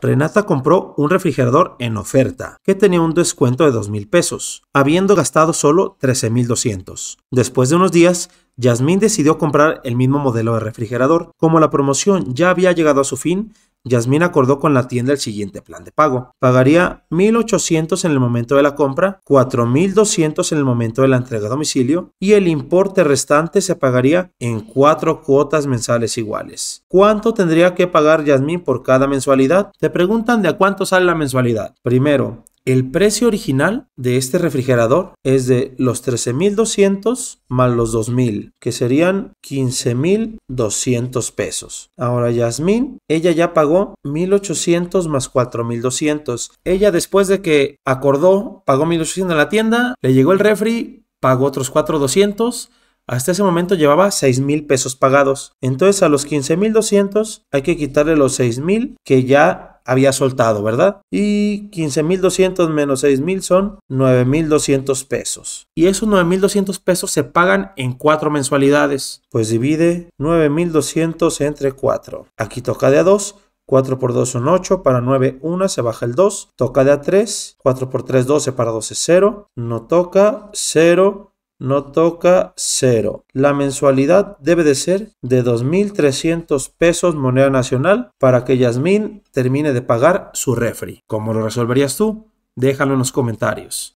Renata compró un refrigerador en oferta, que tenía un descuento de $2,000, mil pesos, habiendo gastado solo $13,200. Después de unos días, Yasmín decidió comprar el mismo modelo de refrigerador. Como la promoción ya había llegado a su fin, Yasmín acordó con la tienda el siguiente plan de pago. Pagaría 1.800 en el momento de la compra, 4.200 en el momento de la entrega a domicilio y el importe restante se pagaría en cuatro cuotas mensales iguales. ¿Cuánto tendría que pagar Yasmín por cada mensualidad? Te preguntan de a cuánto sale la mensualidad. Primero, el precio original de este refrigerador es de los 13.200 más los 2.000, que serían 15.200 pesos. Ahora Yasmín, ella ya pagó 1.800 más 4.200. Ella después de que acordó, pagó 1.800 en la tienda, le llegó el refri, pagó otros 4.200. Hasta ese momento llevaba $6,000 pesos pagados. Entonces a los $15,200 hay que quitarle los $6,000 que ya había soltado, ¿verdad? Y 15.200 menos 6.000 son 9.200 pesos. Y esos 9.200 pesos se pagan en 4 mensualidades. Pues divide 9.200 entre 4. Aquí toca de a 2. 4 por 2 son 8, para 9 1, se baja el 2, toca de a 3, 4 por 3 12, para 12 0, no toca, 0, no toca cero. La mensualidad debe de ser de 2.300 pesos moneda nacional para que Yasmín termine de pagar su refri. ¿Cómo lo resolverías tú? Déjalo en los comentarios.